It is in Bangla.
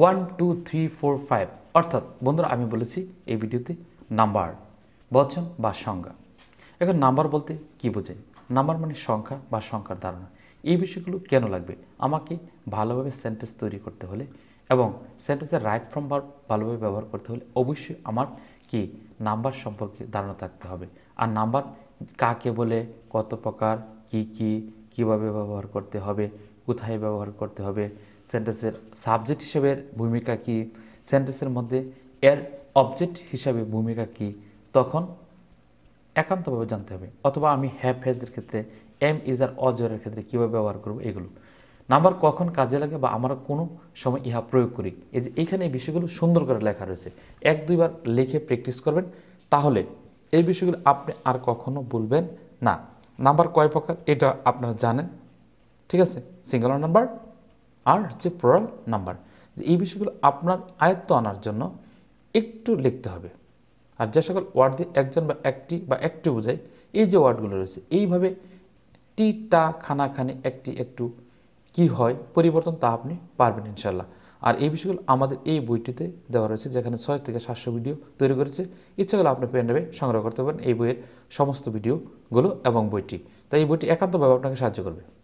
one two three four five অর্থাৎ বন্ধুরা আমি বলেছি এই ভিডিওতে নাম্বার বচন বা সংজ্ঞা এখন নাম্বার বলতে কি বোঝায় নাম্বার মানে সংখ্যা বা সংখ্যার ধারণা এই বিষয়গুলো কেন লাগবে আমাকে ভালোভাবে সেন্টেন্স তৈরি করতে হলে এবং সেন্টেন্সের রাইট ফর্ম ভার্ব ভালোভাবে ব্যবহার করতে হলে অবশ্যই আমার কি নাম্বার সম্পর্কে ধারণা থাকতে হবে আর নাম্বার কাকে বলে কত প্রকার কি কী কিভাবে ব্যবহার করতে হবে কোথায় ব্যবহার করতে হবে সেন্টেন্সের সাবজেক্ট হিসেবে ভূমিকা কি সেন্টেন্সের মধ্যে এর অবজেক্ট হিসাবে ভূমিকা কি তখন একান্তভাবে জানতে হবে অথবা আমি হ্যাপ হ্যাজের ক্ষেত্রে এম ইজ আর অজয়ের ক্ষেত্রে কীভাবে ব্যবহার করব এগুলো নাম্বার কখন কাজে লাগে বা আমরা কোনো সময় ইহা প্রয়োগ করি এই যে এইখানে এই বিষয়গুলো সুন্দর করে লেখা রয়েছে এক দুইবার লিখে প্র্যাকটিস করবেন তাহলে এই বিষয়গুলো আপনি আর কখনো বলবেন না নাম্বার কয় প্রকার এটা আপনারা জানেন ঠিক আছে সিঙ্গুলার নাম্বার আর হচ্ছে প্লোরাল নাম্বার এই বিষয়গুলো আপনার আয়ত্ত আনার জন্য একটু লিখতে হবে আর যে সকল ওয়ার্ড দিয়ে একজন বা একটি বা একটু বোঝায় এই যে ওয়ার্ডগুলো রয়েছে এইভাবে টি টা খানাখানি একটি একটু কি হয় পরিবর্তন তা আপনি পারবেন ইনশাল্লাহ আর এই বিষয়গুলো আমাদের এই বইটিতে দেওয়া রয়েছে যেখানে ছয় থেকে সাতশো ভিডিও তৈরি করেছে ইচ্ছা করলে আপনি পেন্ডাবে সংগ্রহ করতে পারেন এই বইয়ের সমস্ত ভিডিওগুলো এবং বইটি তাই এই বইটি একান্তভাবে আপনাকে সাহায্য করবে